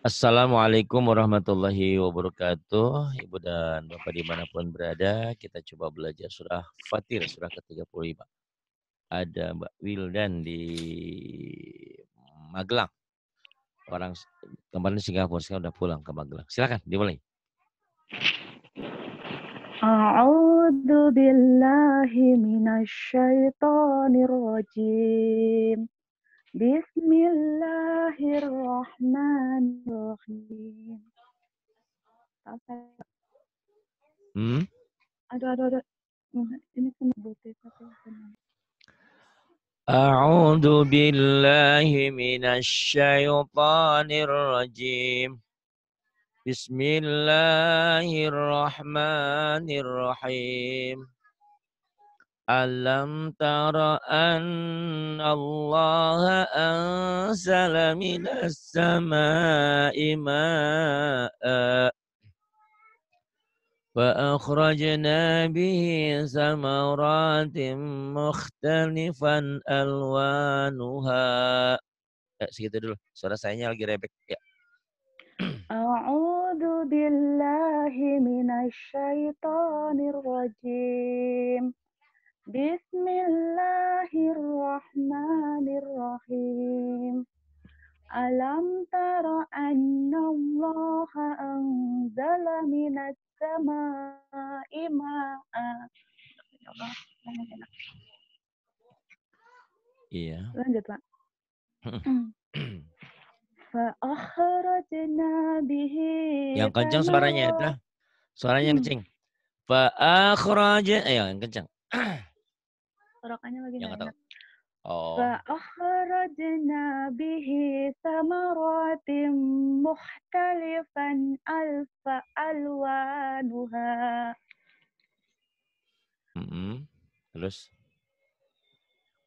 Assalamualaikum warahmatullahi wabarakatuh. Ibu dan Bapak dimanapun berada, kita coba belajar surah Fatir, surah ke-35. Ada Mbak Wildan di Magelang. Orang kemarin Singapura, sekarang udah pulang ke Magelang. Silakan, dimulai. A'udzu billahi rajim. Bismillahirrahmanirrahim. Hmm? Aduh, aduh, aduh. Hmm, ini kena butir satu. أعوذ بالله من الشيطان Alam tara anna Allah anzala minas samai ma'a Wa akhrajna alwanuha Ya, segitu dulu. Suara sayanya lagi rebek. Ya. A'udhu billahi minasyaitanirrajim. Bismillahirrahmanirrahim. Alam tara anna Allah anzala minas samai ma'a. Iya. Lanjut, Pak. Hmm. Fa'akhrajna bihi. Yang kencang suaranya, nah, Suaranya yang hmm. kencang. Fa'akhrajna. Ayo, eh, yang kencang. rokannya lagi yang enak. Oh. Fa'akhrajna bihi samaratim muhtalifan alfa alwanuha. Mm -hmm. Terus?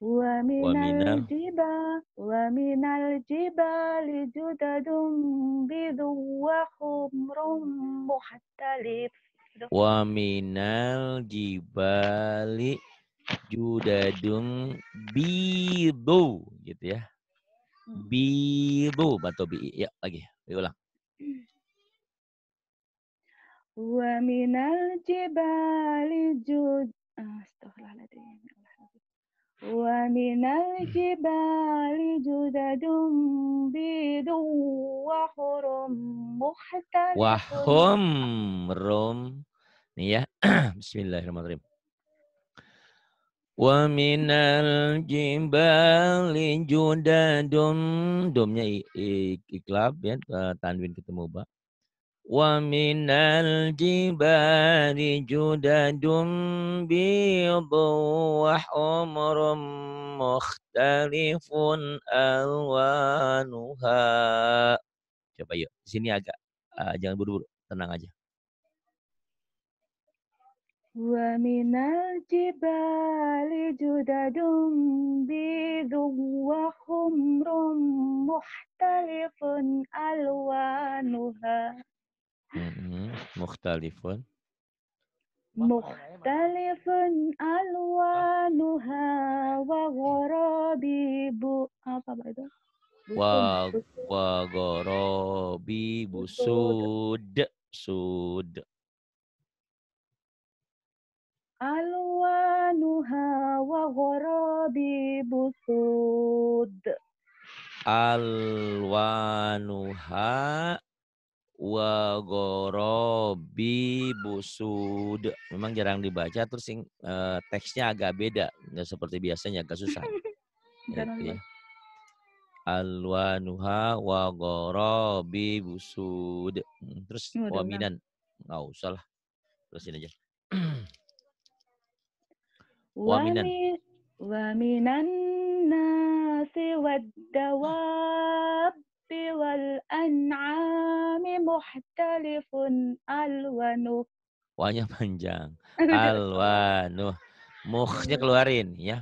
Waminal jiba Waminal jiba Lijudadum bidu Wa khumrum Muhtalif Waminal jibali judadum bibu gitu ya. Hmm. Bibu atau bi ya lagi ulang Wa minal jibali jud ah, astaghfirullahaladzim ya Wa minal jibali judadum bidu wa hurum muhtalifun. Wa hum rum. Nih ya. Bismillahirrahmanirrahim. Wa minal jibali judadun. Domnya iklab ya. Tanwin ketemu bak. Wa minal jibali judadun. Bi buwah umrum alwanuha. Coba yuk. sini agak. Eh, jangan buru-buru. Tenang aja. Wa minal jibali judadum bidum wa humrum muhtalifun alwanuha. Mm-hmm. Muhtalifun. Muhtalifun alwanuha wa bu... Apa Pak itu? Wa, wa gharabibu sud. Sud alwanuha wa gharabi busud alwanuha wa gharabi busud memang jarang dibaca terus uh, teksnya agak beda nggak seperti biasanya agak susah Jadi, gitu ya. alwanuha wa gharabi busud hmm, terus waminan nggak usah lah terusin aja ومن ومن الناس والدواب والأنعام محتلف alwanu Wanya panjang. alwanu muhnya keluarin ya.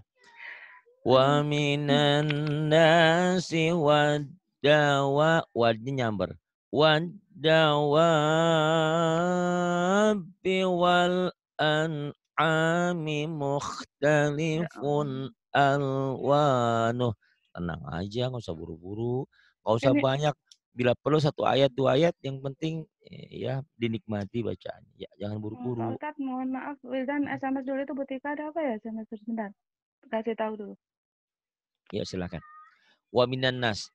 waminan nasi wadawa. Wadnya nyamber. Wadawa wal an ta'ami ya mukhtalifun alwanuh. Tenang aja, nggak usah buru-buru. Nggak usah banyak. Bila perlu satu ayat, dua ayat. Yang penting eh, ya dinikmati bacaan. Ya, jangan buru-buru. Ustaz, mohon maaf. Wildan, hmm. SMS dulu itu Butika ada apa ya? SMS sebentar. Kasih tahu dulu. Ya, silakan. Wa minan nas.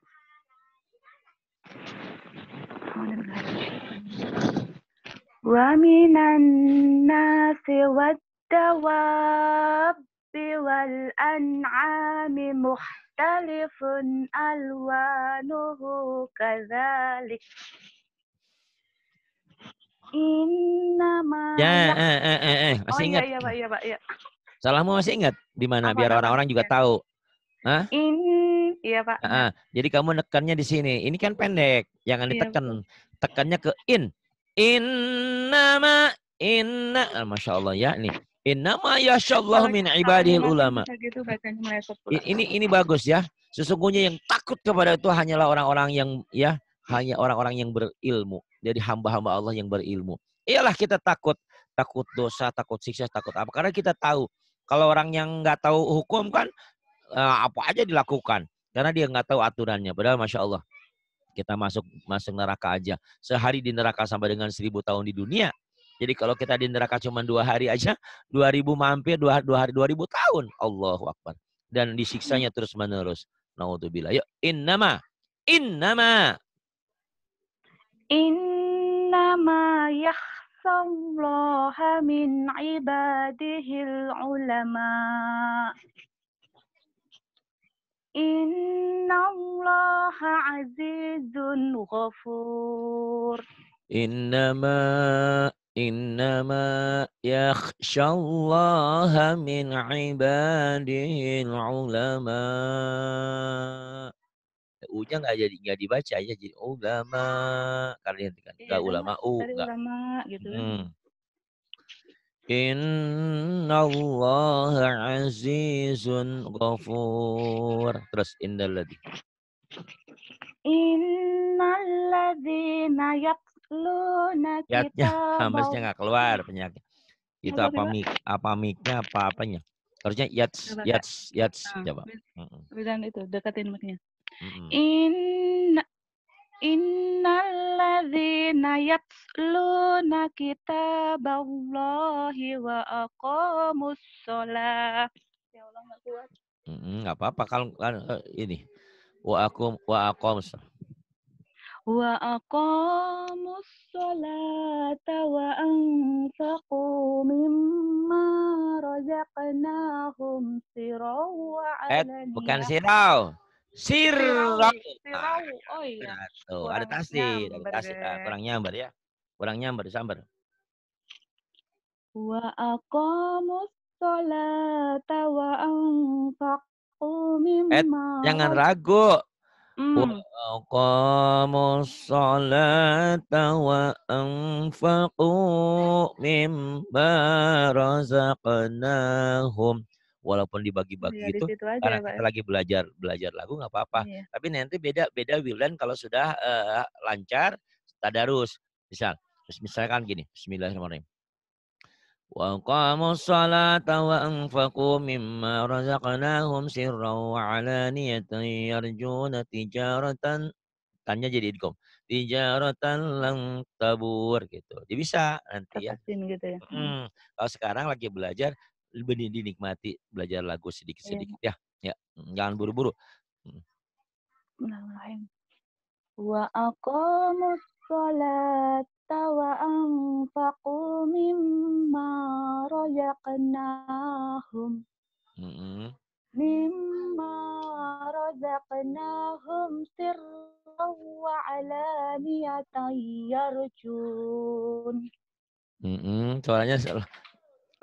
Wa minan nasi wat الدواب والأنعام مختلف ألوانه كذلك Innama ya, eh, eh, eh, eh. masih oh, ingat. Iya, iya, Pak, iya, Pak, iya. Salahmu masih ingat di mana biar orang-orang juga tahu. Hah? In, iya, Pak. Uh, uh. Jadi kamu nekannya di sini. Ini kan pendek, jangan ditekan. Iya, Tekannya ke in. Innama inna. Masya Allah ya, nih Innama yasyallahu min ibadihil ulama. Gitu, ini ini bagus ya. Sesungguhnya yang takut kepada itu hanyalah orang-orang yang ya hanya orang-orang yang berilmu. Jadi hamba-hamba Allah yang berilmu. Iyalah kita takut takut dosa, takut siksa, takut apa. Karena kita tahu kalau orang yang nggak tahu hukum kan eh, apa aja dilakukan karena dia nggak tahu aturannya. Padahal masya Allah kita masuk masuk neraka aja sehari di neraka sama dengan seribu tahun di dunia jadi kalau kita di neraka cuma dua hari aja, dua ribu mampir dua, dua hari dua ribu tahun. Allah Akbar. Dan disiksanya terus menerus. Naudzubillah. Yuk, innama. Innama. Innama yahsallaha min ibadihil ulama. Inna Allah azizun ghafur. Innama إنما يخشى الله من عباده العلماء U-nya nggak jadi nggak dibaca aja ya jadi ulama kalian kan iya, nggak iya, ulama u nggak ulama gitu kan. hmm. Inna Allah azizun ghafur terus innal ladhi Innal na Luna ya, kita Yatnya, nggak keluar penyakit. Itu apa mik apa miknya apa apanya? Harusnya yats yats yats ah, coba. Bisa itu deketin miknya. Inna Inna Innalladzina yatluna kitaballahi wa aqamus sholah. Ya Allah, enggak kuat. apa-apa kalau eh, ini wa aku wa aqamus sholah wa aqamus salata wa anfaqu mimma razaqnahum رزقناهم wa وعلانية eh, bukan sirau sirau sirau oh iya Tuh, ada tasdid ada tasdid ah, kurang nyambar ya kurang nyambar sambar wa aqamus salata wa anfaqu eh, mimma Eh, jangan ragu وأقاموا الصلاة وأنفقوا مما رزقناهم walaupun dibagi-bagi ya, itu di gitu, aja, karena kita lagi belajar belajar lagu nggak apa-apa ya. tapi nanti beda beda wildan kalau sudah uh, lancar tadarus misal misalkan gini Bismillahirrahmanirrahim وأقاموا الصلاة وأنفقوا مما رزقناهم سرا وعلانية يرجون تجارة tanya jadi idgom tijaratan lang tabur gitu jadi bisa nanti ya, gitu ya. Hmm. hmm. kalau sekarang lagi belajar lebih dinikmati belajar lagu sedikit sedikit iya. ya ya, ya. jangan buru-buru hmm. nah, wa aqamus -buru. وأنفقوا مما رزقناهم mimma hmm مما رزقناهم سرا وعلانية يرجون suaranya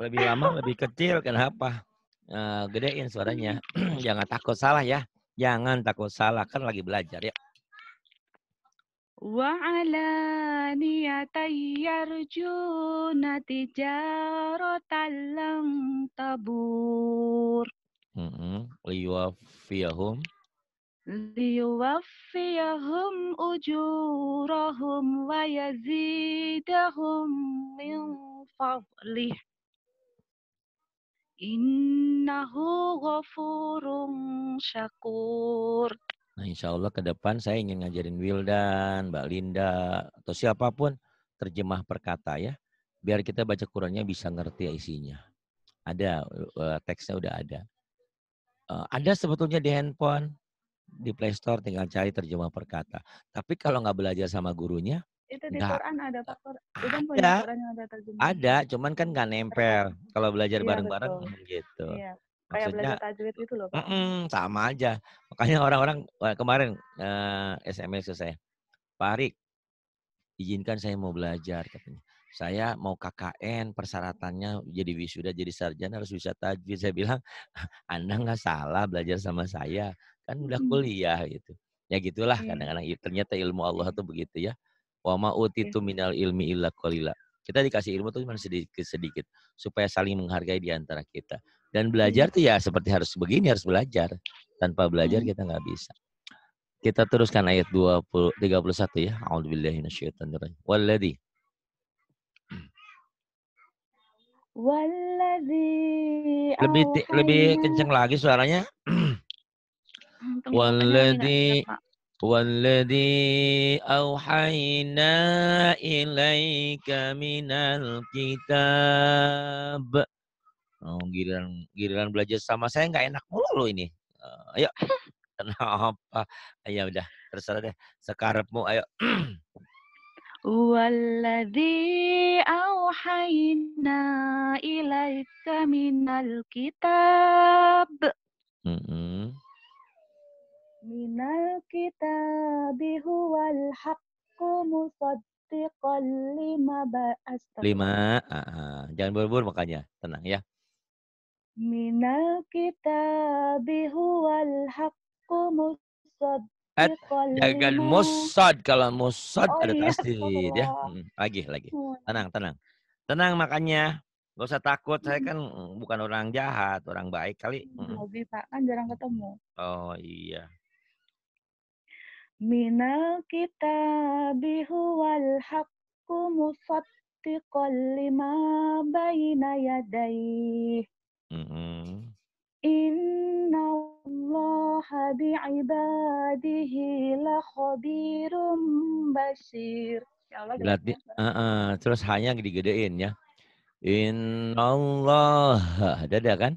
lebih lama lebih kecil kenapa uh, gedein suaranya jangan takut salah ya jangan takut salah kan lagi belajar ya Wa ala niyatai tabur. Liwafiyahum. Liwafiyahum ujurahum wa yazidahum min Innahu ghafurun syakur. Nah, insya Allah ke depan saya ingin ngajarin Wildan, Mbak Linda, atau siapapun terjemah perkata ya. Biar kita baca Qurannya bisa ngerti isinya. Ada, eh, teksnya udah ada. Eh, ada sebetulnya di handphone, di Play Store tinggal cari terjemah perkata. Tapi kalau nggak belajar sama gurunya, itu di enggak. Quran ada Pak Quran. Ada, ada, cuman kan nggak nempel. Kalau belajar iya, bareng-bareng ya, gitu. Iya kayak belajar tajwid itu loh Pak. Mm, sama aja makanya orang-orang kemarin uh, SMS ke saya Pak Arik, izinkan saya mau belajar katanya saya mau KKN persyaratannya jadi wisuda jadi sarjana harus bisa tajwid saya bilang ah, Anda nggak salah belajar sama saya kan udah hmm. kuliah gitu ya gitulah hmm. kadang-kadang ternyata ilmu Allah tuh begitu ya wa ma utitu minal ilmi illa qalila kita dikasih ilmu tuh cuma sedikit sedikit supaya saling menghargai di antara kita dan hmm. belajar tuh ya seperti harus begini, harus belajar. Tanpa belajar hmm. kita nggak bisa. Kita teruskan ayat 20, 31 ya. A'udzubillahiminasyaitanirrahim. Walladhi. Walladhi lebih lebih kenceng lagi suaranya. Walladhi والذي أوحينا إليك من الكتاب Oh, giliran giliran belajar sama saya nggak enak mulu lo ini. Uh, ayo. Kenapa? Ayo udah, terserah deh. Sekarepmu ayo. Walladhi awhayna ilaika minal kitab. Mm -hmm. Minal kitab huwal haqqu musaddiqan lima ba'as. Lima. Uh, uh, jangan buru-buru makanya. Tenang ya. من الكتاب هو haqqu musad jagal musad kalau musad oh, ada iya. tasdid ya hmm, lagi lagi hmm. tenang tenang tenang makanya Gak usah takut, saya hmm. kan mm, bukan orang jahat, orang baik kali. Oke, Pak, kan jarang ketemu. Oh, iya. Minal kitabi huwal haqqu musaddiqan lima baina yadayh. Mm-hmm. Inna Allah bi'ibadihi la khabirum basir. Berarti uh, uh, terus hanya digedein ya. Allah, Ada ada kan?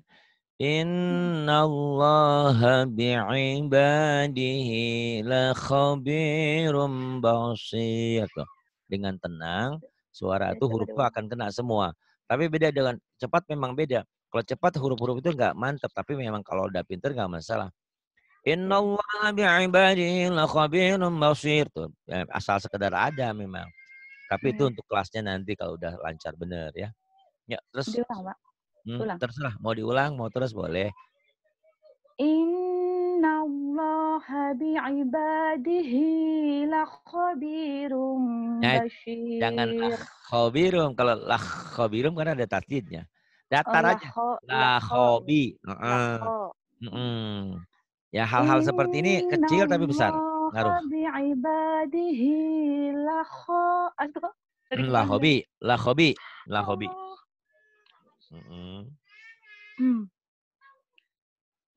Inna Allah bi'ibadihi la khubirum basir. Dengan tenang, suara itu iya, hurufnya akan kena semua. Tapi beda dengan cepat memang beda. Kalau cepat huruf-huruf itu nggak mantap, tapi memang kalau udah pinter nggak masalah. Inna Allah basir. Tuh, ya, asal sekedar ada memang. Tapi itu untuk kelasnya nanti kalau udah lancar bener ya. Ya, terus. Diulang, Pak. Hmm, Terserah, mau diulang, mau terus boleh. Inna Allah bi'ibadihi lakhabirum nah, basir. Nah, jangan khabirum. Kalau khabirum karena ada tatidnya datar oh, aja laho, lah hobi uh, -uh. ya hal-hal seperti ini kecil tapi besar ngaruh mm, lah hobi lah oh. hobi hmm. lah hobi mm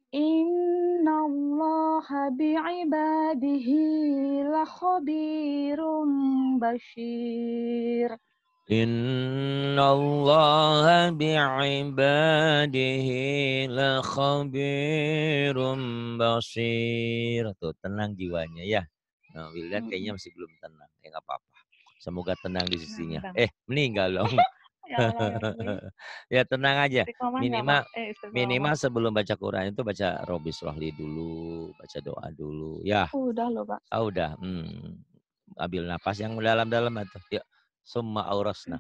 Inna Allah bi'ibadihi lakhabirun bashir. إن الله بعباده لخبير بصير. Tuh, tenang jiwanya ya. Nah, Wildan hmm. kayaknya masih belum tenang. Ya nggak apa-apa. Semoga tenang di nah, sisinya. Eh, meninggal dong. Ya, ya, ya tenang aja. Minimal eh, minimal sebelum baca Quran itu baca Robi Rohli dulu, baca doa dulu. Ya. Udah loh, Pak. Ah, udah. Hmm. Ambil nafas yang dalam-dalam atau. Yuk. Summa aurasna.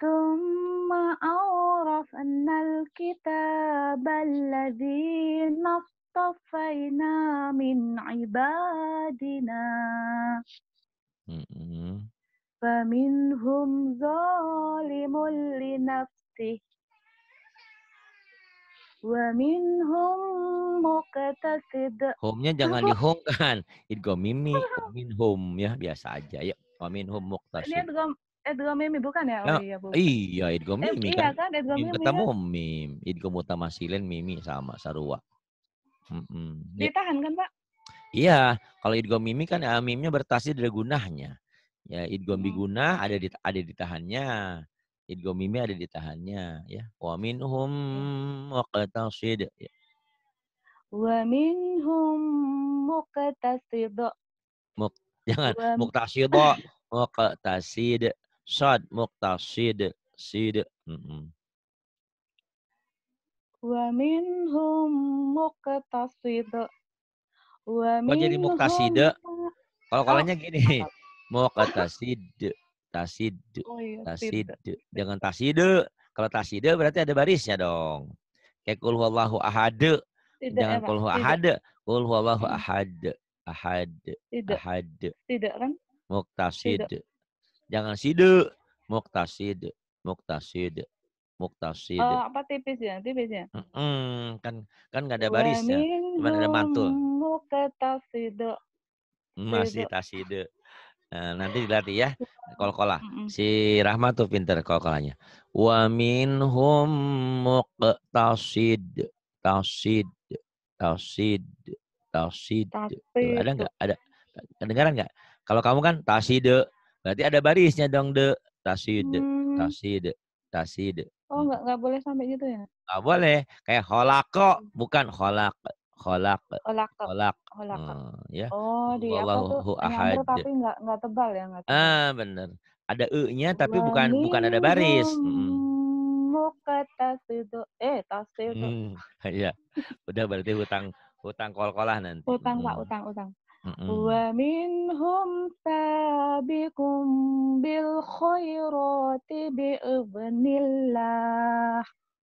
Summa aurasna al-kitab alladhi nastafaina min ibadina. Mm -hmm. فمنهم ظالم لنفسه Waminhum muqtasid. Homnya jangan dihom kan. Idgo mimi. minhum ya biasa aja. Yuk. Wa minhum muqtasid. Ini Edgom Edgomimi bukan ya? Nah, Oh, ya, iya, bukan. Iya, Edgomimi eh, kan. Iya kan, kan Edgomimi. Ketemu kan? mim. Edgom mutamasilin mimi sama sarua. Mm -mm. Ditahan kan, Pak? Iya, kalau idgom mimi kan ya, mimnya bertasir dari gunahnya. Ya, hmm. bigunah ada di ada ditahannya. Idgom mimi ada ditahannya ya. Wa minhum muqtasid. Ya. Wa minhum muqtasid. Muk Jangan muktasid muktasid sad muktasid sid. Wa minhum muktasid. Wa Kok jadi muktasid? Kalau kalanya gini. Muktasid tasid oh iya, tasid jangan tasid kalau tasid berarti ada barisnya dong kayak kul huwallahu ahad jangan kul ahad kul huwallahu ahad ahad tidak ahad tidak kan muktasid tidak. jangan sidu muktasid muktasid muktasid oh, apa tipis ya tipis ya mm kan kan nggak ada barisnya cuma ada mantul muktasid masih tasid nah, nanti dilatih ya kol-kola. Si Rahmat tuh pinter kol-kolanya. Wa minhum muqtasid tasid tasid Tasid, ada nggak? Ada kedengaran nggak? Kalau kamu kan tasid, berarti ada barisnya dong de tasid, hmm. tasid. Oh nggak nggak boleh sampai gitu ya? Nggak boleh. Kayak holako hmm. bukan holak holak holak holak hmm, ya oh di ahad tapi nggak nggak tebal ya nggak ah benar ada e nya tapi bukan bukan ada baris muka tas itu eh tas itu hmm, ya udah berarti hutang Utang kol-kolah nanti. Utang Pak, hmm. utang, utang. Wa minhum sabiqum bil khairati bi'idznillah.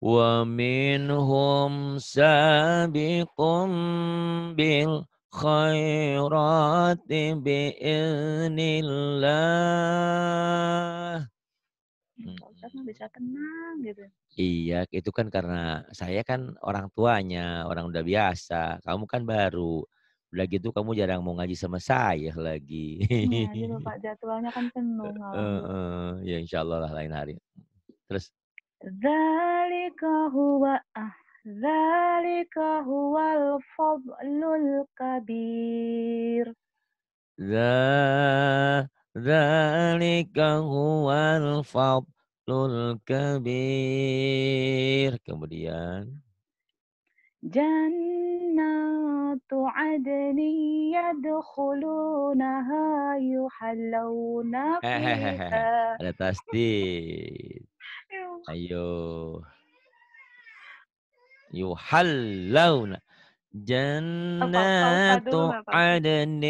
Wa minhum sabiqum bil khairati bi'idznillah. Ustaz bisa tenang gitu. Iya, itu kan karena saya kan orang tuanya, orang udah biasa. Kamu kan baru. Udah gitu kamu jarang mau ngaji sama saya lagi. Iya, gitu Pak. Jadwalnya kan penuh. Uh, uh, ya insya Allah lah lain hari. Terus. Zalika huwa ah. Zalika huwal fadlul kabir. Zalika huwal fadlul Lul kabir. Kemudian. Jannatu adni yadkhulunaha yuhallawna fiha. Ada tasdid. Ayo. Yuhallawna. Jannatu عدن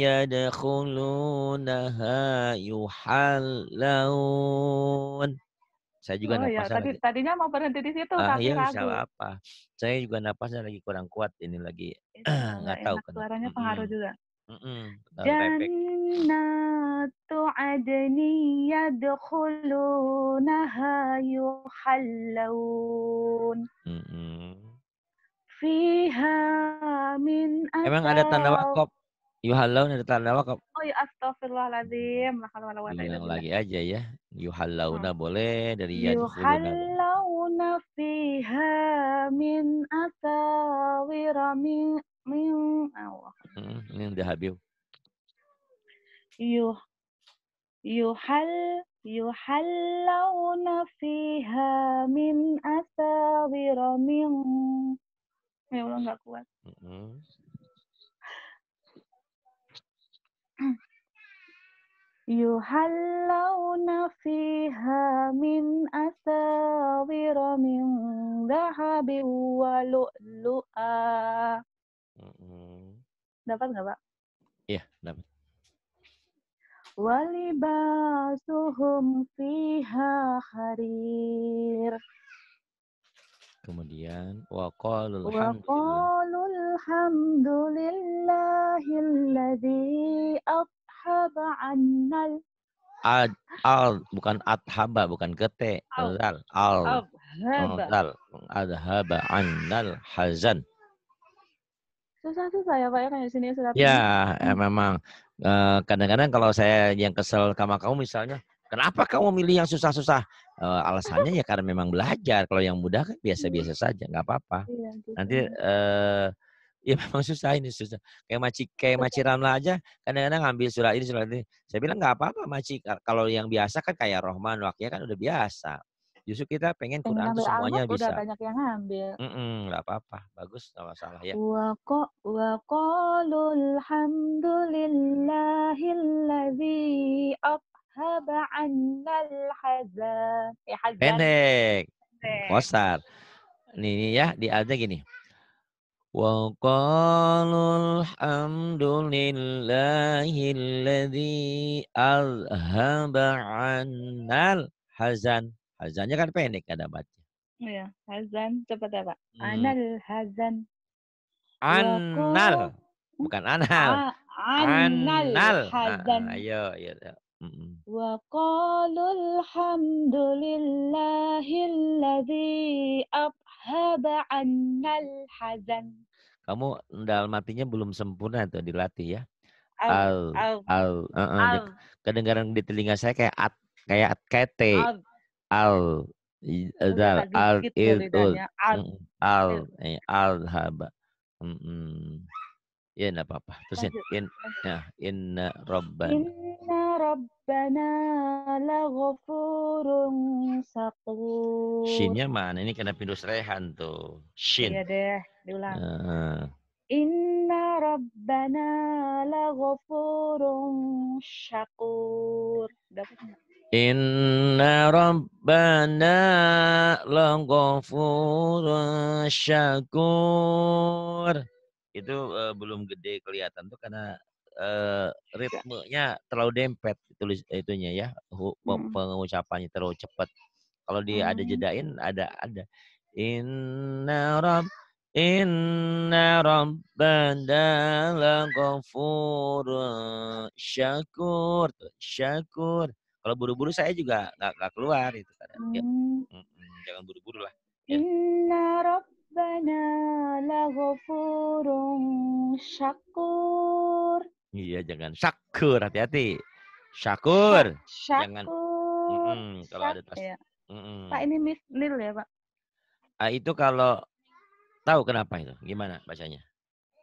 yadkhulunaha yuhallun. saya juga oh, iya, napasnya Tadi, lagi. tadinya mau berhenti di situ ah, tapi iya, ragu. apa saya juga napasnya lagi kurang kuat ini lagi nggak tahu kan suaranya mm -hmm. pengaruh juga mm -hmm. jannatu adni yadkhulunaha yuhallun. mm -hmm fiha Emang ada tanda wakop, Yuhalaun ya, ada tanda wakop. Oh ya astagfirullahaladzim. Iya, Bilang lagi aja ya. Yuhalauna ya, hmm. boleh dari ya. Yuhalauna ya, kan. fiha min asawira min min Allah. Hmm, ini udah habis. Yuh yuhal yuhallawna fiha min asawira min Ya Allah nggak kuat mm -hmm. yuhallawna fiha min asawira min dahabi wa lu'lu'a dapat nggak pak? iya dapat walibasuhum fiha harir Kemudian waqalul hamdulillahilladzi adhaba annal ad al bukan adhaba bukan kete al al al oh, adhaba annal hazan susah-susah ya Pak ya kan di sini sudah Ya, ya memang eh, kadang-kadang kalau saya yang kesel sama kamu misalnya, Kenapa kamu milih yang susah-susah? Uh, alasannya ya karena memang belajar. Kalau yang mudah kan biasa-biasa hmm. saja, nggak apa-apa. Iya, Nanti uh, ya memang susah ini susah. Kayak maci kayak maci Ramla aja kadang-kadang ngambil surat ini surat ini. Saya bilang nggak apa-apa maci. Kalau yang biasa kan kayak Rohman waktunya kan udah biasa. Justru kita pengen kurang semuanya bisa. banyak yang ngambil. Mm apa-apa. Bagus, gak masalah ya. Wa ko wa qalul hamdulillahilladzi dhahaba annal Eh, Pendek. Kosar. Nih ya, di aja gini. Wa qalul hamdulillahilladzi azhaba annal hazan. Hazannya kan pendek ada baca. Iya, hazan cepat ya, Pak. Hmm. Anal hazan. Annal. Bukan anal. A ah, Hazan. Ah, ah, ayo, ayo. Wa qalul hamdulillahilladzi abhaba 'annal hazan. Kamu dalam matinya belum sempurna tuh dilatih ya. Al Al al, al, al. kedengaran di telinga saya kayak at kayak at t Al. al. Al al al eh, al al al, al, al, al, al, al, al, al, Ya, enggak apa-apa. Terus In, ya, inna rabbana. Inna robbana la ghafurun shin Shinnya mana? Ini kena pindu rehan tuh. Shin. Iya deh, diulang. Uh. Inna robbana la ghafurun syakur. Dapat Inna rabbana la ghafurun syakur itu uh, belum gede kelihatan tuh karena uh, ritmenya terlalu dempet tulis gitu e, itunya ya hmm. pengucapannya terlalu cepat kalau dia ada hmm. jedain ada ada inna rob Inna rob laghafurun syakur. Syakur. Kalau buru-buru saya juga nggak keluar itu. Kan, ya. Hmm. Ya. Jangan buru-buru lah. Ya. Inna rob Rabbana la ghafurun syakur. Iya, jangan syakur, hati-hati. Syakur. Syakur. Jangan. Mm -mm, kalau syakur, ada tas. Ya. Mm -mm. Pak ini Nil ya, Pak? Ah, itu kalau tahu kenapa itu? Gimana bacanya?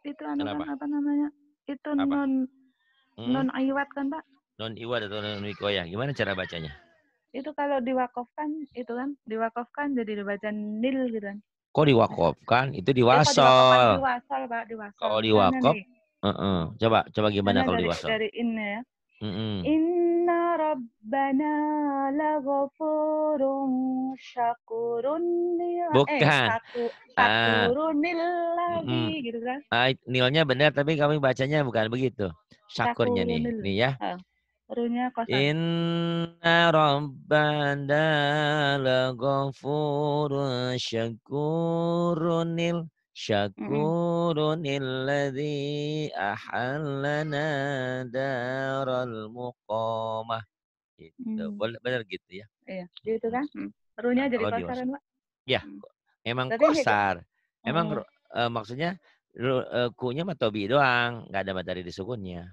Itu anu Kan, apa namanya? Itu apa? non mm. non iwat kan, Pak? Non iwat atau non wikoyah. Gimana cara bacanya? Itu kalau diwakofkan itu kan, diwakofkan jadi dibaca nil gitu kan. Kok diwakopkan? Itu diwasol. Iya, wasol. Kalau diwakop, uh -uh. coba coba gimana kalau di Dari inna ya. Mm -hmm. Inna rabbana laghafurun syakurun nil. Eh, bukan. Eh, ah. syakurun uh, mm, gitu kan. Uh, nilnya benar tapi kami bacanya bukan begitu. Syakurnya nih, nih ya. Uh. Runya kosong. Inna rabbana laghafurun syakurunil syakurunil ladzi ahallana daral muqamah. Gitu. Hmm. Boleh benar gitu ya. Iya, hmm. gitu kan? Hmm. Runya jadi oh, Pak. Ya, hmm. emang Tapi gitu? kosar. Emang uh, maksudnya uh, eh, kunya tobi doang, nggak ada materi di sukunnya.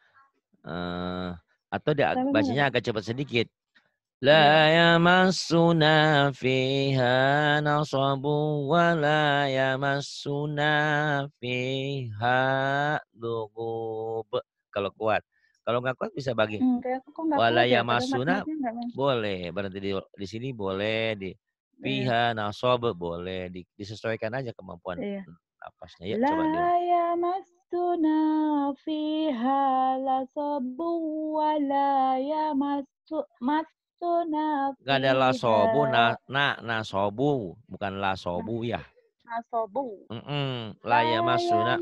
Uh, atau dia bacanya agak cepat sedikit. La iya. yamassuna fiha nasabu wa la yamassuna fiha lugub. Kalau kuat. Kalau nggak kuat bisa bagi. Hmm, wa la ya, yamassuna boleh. Berarti di, di sini boleh. Di, iya. fiha nasabu boleh. disesuaikan aja kemampuan. Iya napasnya ya coba dia. Ya masuna fiha la sabu wa la ya masu masuna Gak ada la sobu na na na sobu bukan la sobu ya. La sobu. Mm -mm. La ya masuna.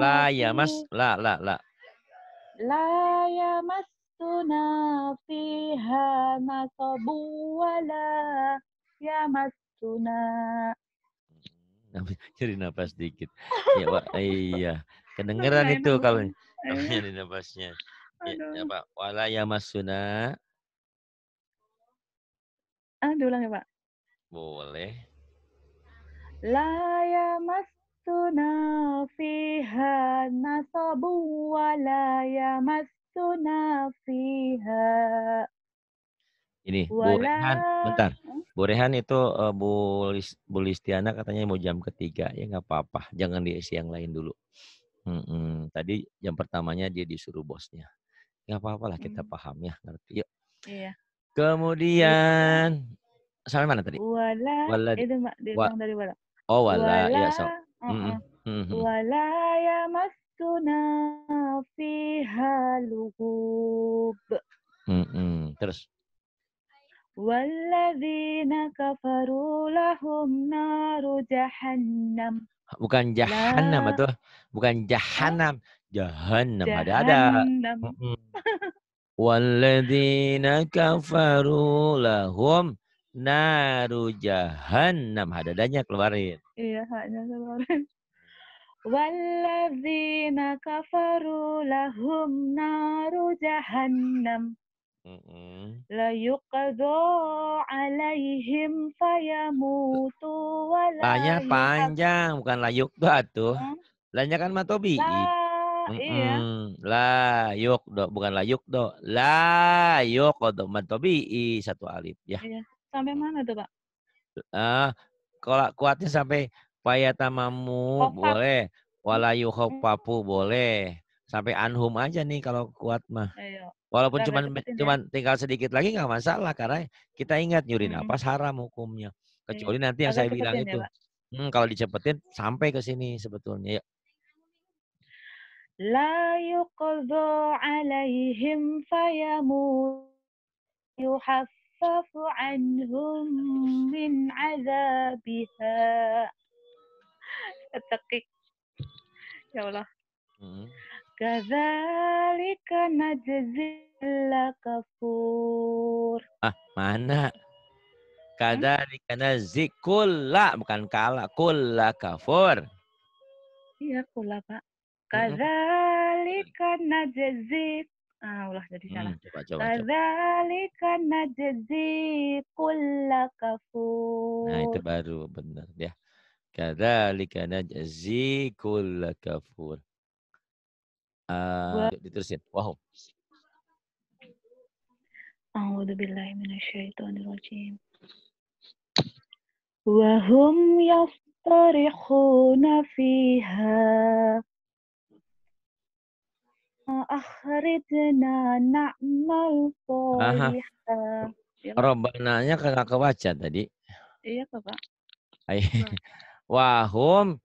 La ya mas la la la. La ya masuna fiha nasabu wa la ya nyari nafas dikit. Ya, Pak. Iya. Kedengeran itu kalau nyari nafasnya. Ya, ya, Pak. Wala ya masuna. Ah, diulang ya, Pak. Boleh. La ya masuna fiha nasabu wa la ya masuna fiha ini Bu Rehan, bentar. Hmm? Bu Rehan itu uh, Bu, Lis, Bu Listiana katanya mau jam ketiga ya nggak apa-apa, jangan diisi yang lain dulu. Hmm, hmm. Tadi jam pertamanya dia disuruh bosnya, nggak apa apalah kita hmm. paham ya, ngerti. Yuk. Iya. Kemudian sampai mana tadi? Wala. Wala. Itu wa, dari wala. Oh wala, wala ya so. Uh -uh. Mm -hmm. Wala ya masuna fi Mm -hmm. Terus. Walladzina kafaru lahum naru jahannam. Bukan jahannam atau bukan Jahannam, jahannam. ada ada. Walladzina kafaru lahum naru jahannam. Ada adanya keluarin. Iya, hanya keluarin. Walladzina kafaru lahum naru jahannam. La yuqadu alaihim fayamutu wala Lanya panjang, bukan la yuqadu tuh. Lanya kan matobi. La, mm -mm. iya. La yuqadha, bukan la yuqadu. La yuqadu matobi satu alif ya. Iya. Sampai mm. mana tuh, Pak? Uh, kalau kuatnya sampai payatamamu Kofab. boleh, wala papu boleh sampai anhum aja nih kalau kuat mah. Iya, Walaupun cuma ya. cuma tinggal sedikit lagi nggak masalah karena kita ingat nyuri hmm. napas haram hukumnya. Iya, Kecuali nanti yang saya bilang ya, itu. Hmm, kalau dicepetin sampai ke sini sebetulnya. Ya. La yuqadha alaihim fayamu yuhaffafu anhum min azabiha. Ketekik. Ya Allah. Hmm. Kadzalika najzil kafur. Ah, mana? Hmm? Kadzalika najzi bukan kala, kulla kafur. Iya, kulla, Pak. Hmm. Kadzalika najzi Ah, ulah jadi hmm, salah. Hmm, coba, coba, Kadzalika najzi kulla kafur. Nah, itu baru benar ya. Kadzalika najzi kulla kafur. Uh, diterusin. Wahum. A'udzu billahi minasyaitonir rajim. Wa hum fiha akhrijna na'mal salihah. Robbananya kagak kebaca tadi. Iya, Pak. Wahum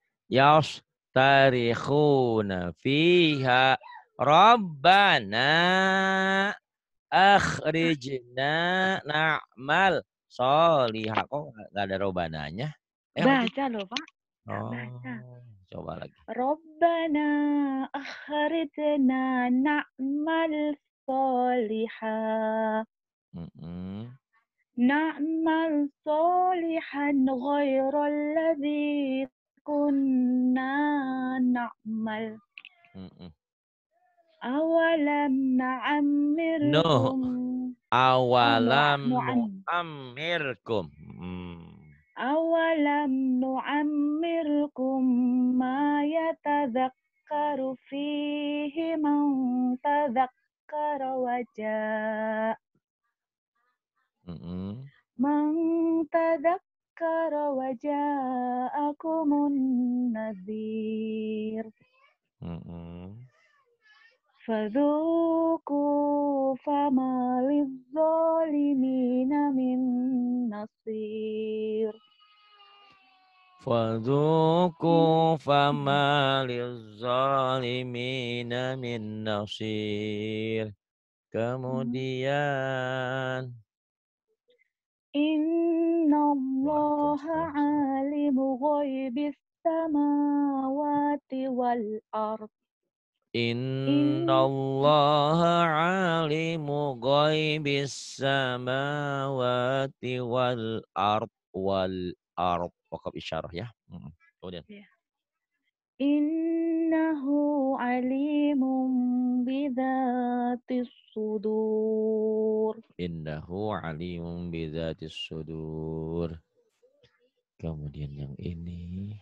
tarikhuna fiha Rabbana akhrijna na'mal solihah. Kok gak ada robananya? Eh, Baca loh, Pak. Oh, Baca. Coba lagi. Rabbana akhrijna na'mal solihah. Mm -mm. Na'mal solihan ghairal ladzi kunna na'mal awalam na'amir awalam nu'amirkum hmm. awalam nu'amirkum ma yatadhakkaru fihi man Mang tadak wajah aku munadzir Fadhuku fama lizzalimina min nasir Fadhuku fama lizzalimina min nasir mm-hmm. Kemudian hmm. Inna Allah alimu ghaibis samawati wal ard. Inna Allah alimu ghaibis samawati wal ard wal ard. Wakaf isyarah ya. Kemudian. Yeah innahu alimun bidzatis sudur innahu alimun bidzatis sudur kemudian yang ini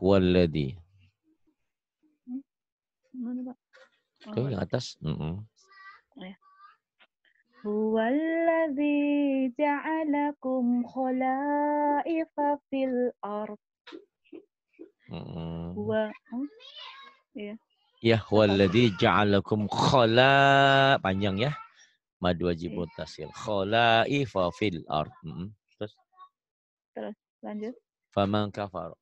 huwaladhi hmm? Mana, yang atas. Mm -mm. ya. هو الذي جعلكم خلائف في الأرض هو ya ya huwaladzi ja'alakum khala panjang ya mad wajib iya. mutasil khalaifa fil ard terus terus lanjut faman kafara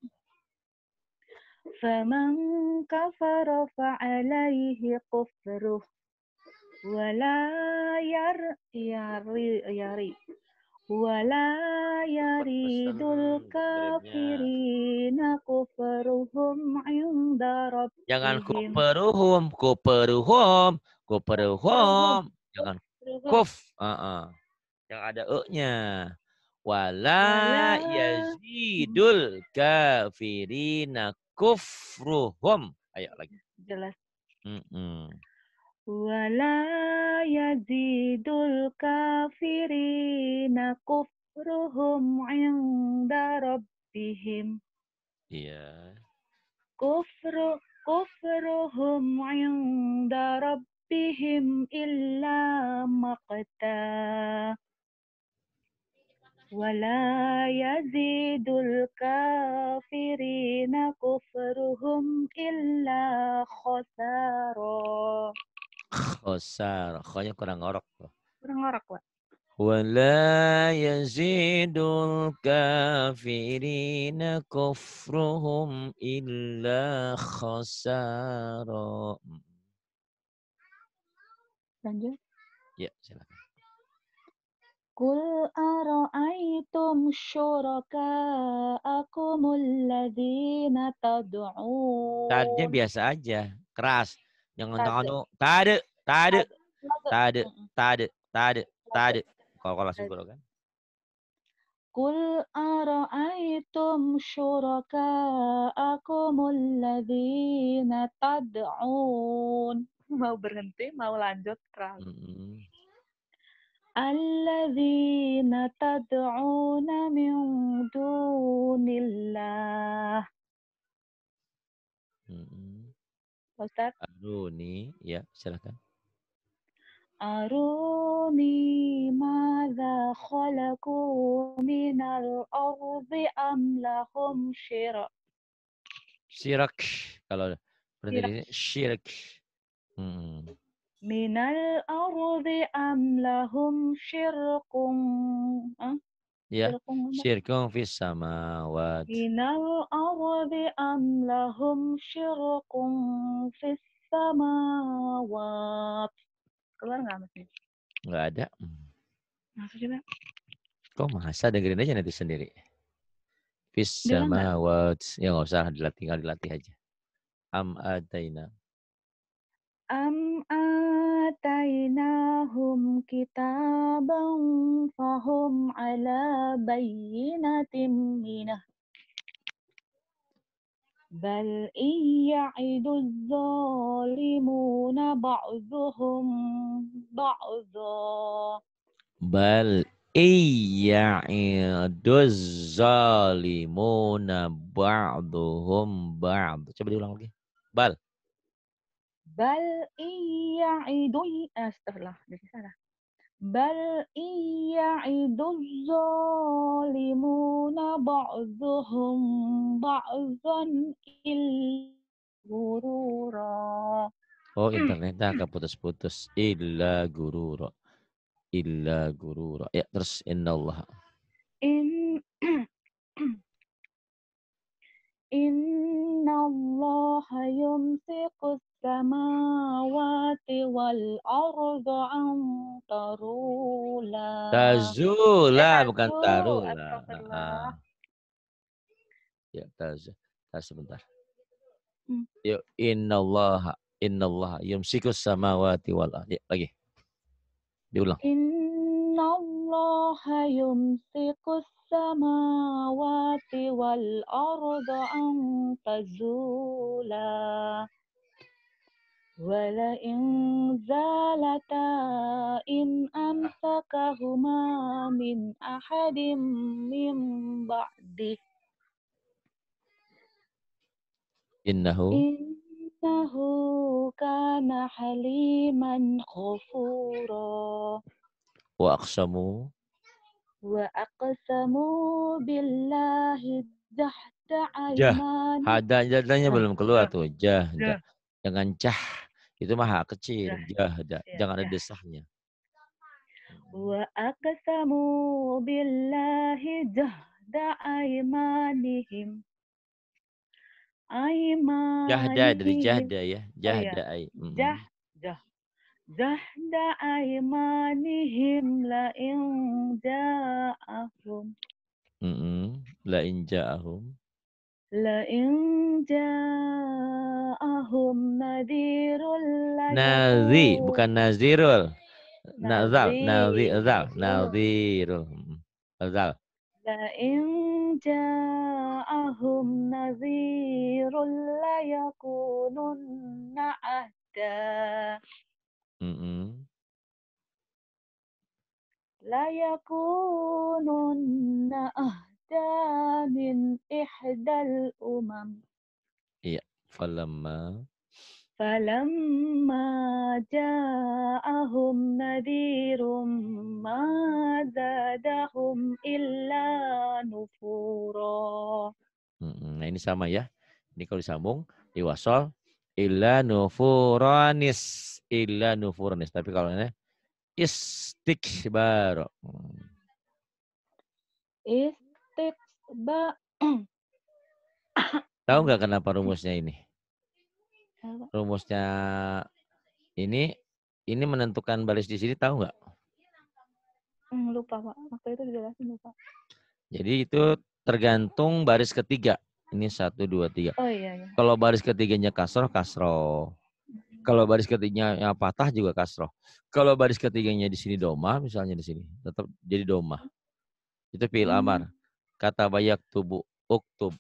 faman kafara fa alaihi kufruh wala yar yari yari wala yaridul kafirina kufruhum inda rabbihim jangan kufruhum kufruhum kufruhum jangan kuf uh -uh. yang ada e-nya wala yazidul kafirina kufruhum ayo lagi jelas mm -mm. ولا يزيد الكافرين كفرهم عند ربهم yeah. كفر كفرهم عند ربهم إلا مقتا ولا يزيد الكافرين كفرهم إلا خسارا Osar. Oh, Khonya kurang ngorok. Kurang ngorok, Pak. Wala yazidul kafirina kufruhum illa khasara. Lanjut. Ya, silakan. Kul ara'aitum syuraka'akumul ladhina taduun. Tadnya biasa aja, keras. Jangan tahu tadi. Tad. Tak ada. Tak ada. Tak ada. Tak ada. Tak ada. Kalau kau langsung kan. Kul ara'aitum syuraka'akum alladhina tad'un. mau berhenti mau lanjut terang mm-hmm. الذين تدعون من دون الله mm-hmm. Ustaz ya silakan. أروني ماذا خلقوا من الأرض أم لهم شرك شرك kalau berarti شرك من الأرض أم لهم شرك Ya, syirkun fis samawat. Minal ardi am lahum syirkun fis samawat. keluar nggak mas? Nggak ada. Maksudnya? Kok masa dengerin aja nanti sendiri? Fis sama words. Ya nggak usah dilatih, tinggal dilatih aja. Am adaina. Am atainahum kitaban fahum ala bayinatim minah بل إن يعد الظالمون بعضهم بعضا بل إن يعد الظالمون بعضهم بعض coba diulang lagi bal bal إن يعد astagfirullah dari salah بل إن يعد الظالمون بعضهم بعضا إلا غرورا Oh, internetnya agak putus-putus. Illa gurura. Illa gurura. Ya, terus innallah. In Inna Allah yumsiku samawati wal ardu an tarula. Tazula, iya, ya, bukan tarula. Nah. Ya, taz. Taz sebentar. Hmm. Yuk, ya, innallaha innallaha yumsikus samawati wal ardi. Ya, lagi. Diulang. Innallaha yumsikus samawati wal arda an tazula wala in zalata in amsakahuma min ahadim min ba'di innahu innahu kana haliman ghafura wa aqsamu wa aqsamu billahi jahda aiman jah hadanya belum keluar tuh jah, jah. jangan cah itu maha kecil, iya, jahda, iya, jangan ada iya. desahnya. Wa aqsamu billahi jahda aimanihim. aiman Jahda dari jahda ya, jahda ai. Jah, jah. Jahda aimanihim ya, la in ja'ahum. -mm. La in ja'ahum. La in ja'ahum hum nadirul nazi bukan nazirul nazal nazi azal nazirul hmm, azal la in ja'ahum nazirul Layakunun yakunun ahda mm -hmm. la min ihdal umam iya Falamma falamma ja'ahum nadirum, ma zadahum illa nufura Nah ini sama ya. Ini kalau disambung diwasol illa nufuranis illa nufuranis. Tapi kalau ini istikbar. Istikbar. Tahu nggak kenapa rumusnya ini? Rumusnya ini ini menentukan baris di sini tahu nggak? Hmm, lupa pak, waktu itu dijelasin lupa. Jadi itu tergantung baris ketiga. Ini satu dua tiga. Oh iya. iya. Kalau baris ketiganya kasroh kasroh. Hmm. Kalau baris ketiganya ya, patah juga kasroh. Kalau baris ketiganya di sini doma misalnya di sini tetap jadi doma. Itu fiil hmm. amar. Kata bayak tubuh uktub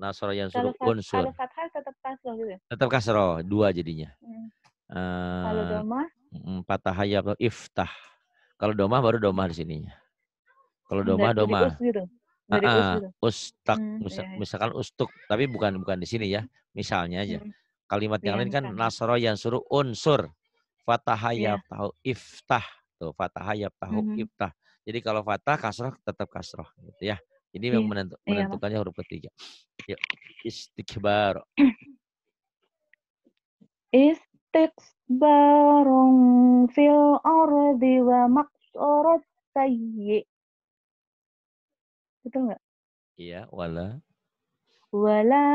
Nasro yang suruh kalau unsur. Kalau fathah tetap kasro gitu. Tetap kasro, dua jadinya. Hmm. Uh, kalau eh, domah? Patah atau iftah. Kalau domah baru domah di sininya. Kalau domah domah. Gitu? Dari gitu? ustak, hmm, misal, iya, iya. misalkan ustuk, tapi bukan bukan di sini ya. Misalnya aja. Hmm. Kalimat yang iya, lain kan nasro yang suruh unsur. fatahaya hayab tahu iftah. Tuh, fatah tahu hmm, -hmm. iftah. Jadi kalau fatah kasroh tetap kasroh gitu ya. Ini yang iya, menentu, iya. menentukannya huruf ketiga. Ya. Istikbar. Istikbarun fil ardi wa maksurat sayyi. Betul nggak? Iya, wala. Wala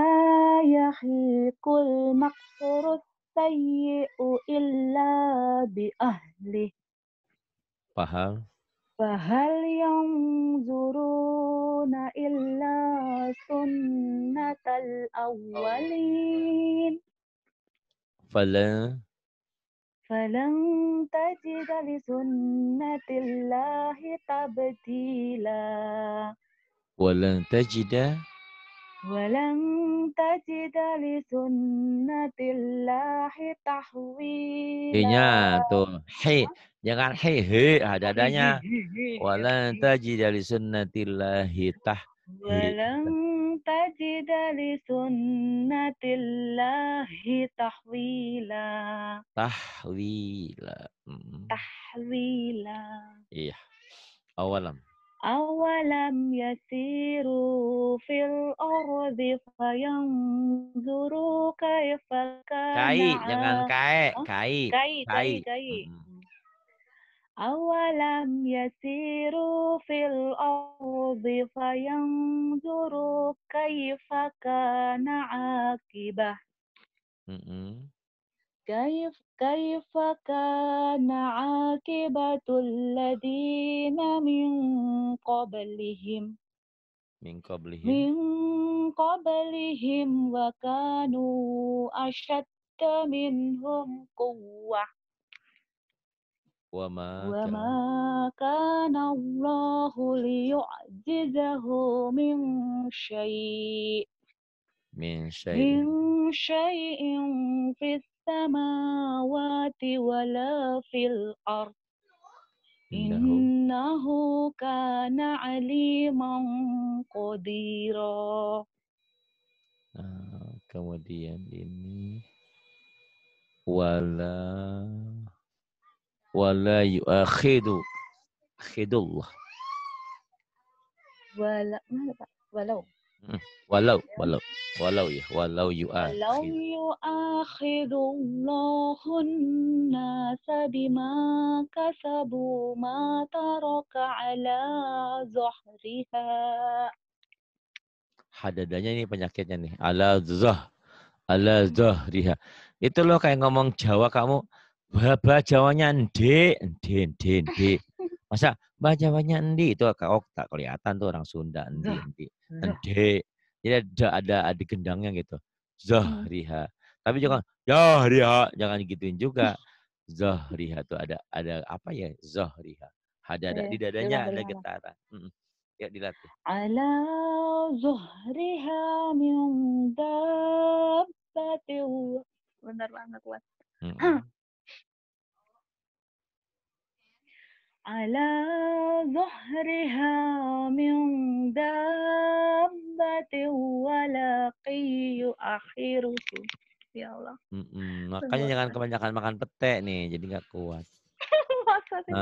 yahikul maksurus sayyi'u illa bi ahli. Paham? فهل ينظرون إلا سنة الأولين فلا فلن تجد لسنة الله تبديلا ولن تجد ولن تجد لسنة الله تحويلا يا tuh, حي Jangan hehe ada dadanya. Walan tajid dari sunnatillahi tah. Walan tajid dari sunnatillahi tahwila. Tahwila. Hmm. Tahwila. Iya. Awalam. أولم يسيروا في الأرض فينظروا كيف كان kai jangan oh, kai kai kai kai, kai. Hmm. أولم يسيروا في الأرض فينظروا كيف كان عاقبة كيف كيف كان عاقبة الذين من قبلهم من قبلهم من قبلهم وكانوا أشد منهم قوة وما وما كان الله ليعجزه من شيء من شيء من شيء في السماوات ولا في الأرض إنه كان عليما قديرا kemudian ini wala wala yu'akhidu khidullah wala mana Pak walau walau walau walau ya walau yu yu'akhidu walau yu akhidu allahun nasa bima kasabu ma taraka ala zuhriha hadadanya ini penyakitnya nih ala zah ala zahriha itu loh kayak ngomong Jawa kamu Baba Jawanya ndi, ndi, ndi, ndi. Masa Mbah Jawanya ndi itu kok oh, tak kelihatan tuh orang Sunda ndi, ndi, ndi. Jadi ada ada ada gendangnya gitu. Zahriha. Hmm. Tapi jangan Zahriha, ya jangan gituin juga. Zahriha tuh ada ada apa ya? Zahriha. Ada ada iya, di dadanya ada getaran. Heeh. Ya dilatih. Ala Zahriha min dabbatin. Benar banget, Wan. Hmm. على ظهرها من دابة ولا قي آخره ya Allah. Mm-mm. Makanya Sebuah. jangan kebanyakan makan pete nih, jadi nggak kuat. Masa sih?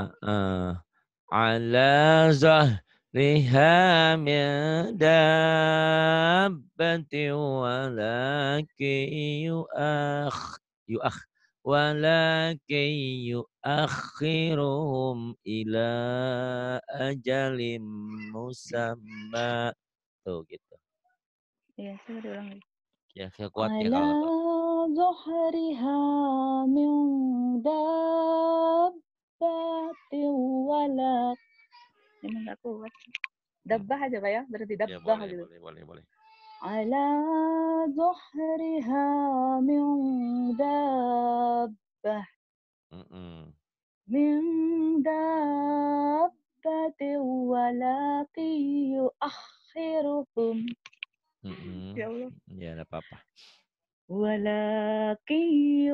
Ala zahriha min dabbati wa laki Yu Yu'akh. Walakin yu'akhiruhum ila ajalim musamma. tuh gitu Iya saya diulang ya saya kuat ya kalau zuhriha min dabbati wala ini nggak kuat hmm. dabbah aja pak ya berarti ya, dabbah ya, boleh, gitu boleh boleh boleh على ظهرها من دابة من دابة ولا يؤخرهم يا الله بابا ولا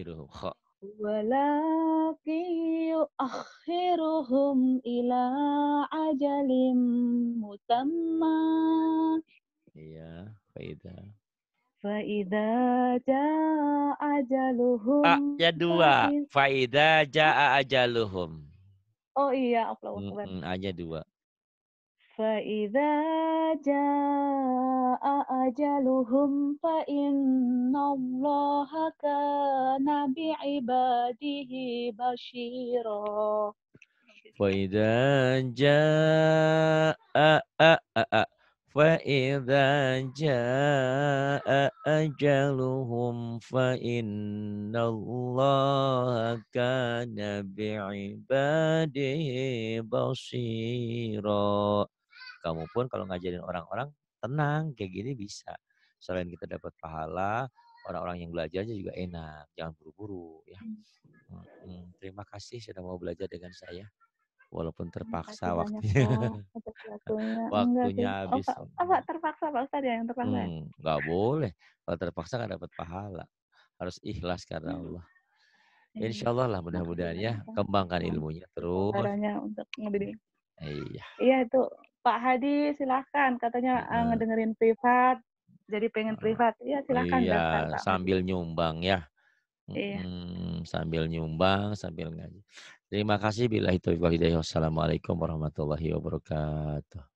يؤخرهم Walakin yu'akhiruhum ila ajalim mutamma. Iya, faida. Faida jaa ajaluhum. Ah, ya dua. Faida jaa ajaluhum. Oh iya, Allahu Akbar. Hmm, aja ya dua. فإذا جاء أجلهم فإن الله كان بعباده بشيرا فإذا جاء فإذا جاء أجلهم فإن الله كان بعباده بصيرا kamu pun kalau ngajarin orang-orang tenang kayak gini bisa. Selain kita dapat pahala, orang-orang yang belajarnya juga enak, jangan buru-buru ya. Hmm, terima kasih sudah mau belajar dengan saya. Walaupun terpaksa waktunya. waktunya oh, habis. Oh, oh, terpaksa Pak Ustaz ya yang terpaksa? Hmm, gak boleh. Kalau terpaksa nggak dapat pahala. Harus ikhlas karena hmm. Allah. Iya, iya. Insya Allah lah mudah-mudahan ya. Kembangkan iya. ilmunya terus. Caranya untuk ngedidik. Iya. Iya itu Pak Hadi silahkan katanya hmm. uh, ngedengerin privat jadi pengen privat ya silahkan iya, iya sambil nyumbang ya iya. sambil nyumbang sambil ngaji terima kasih bila itu Wassalamualaikum warahmatullahi wabarakatuh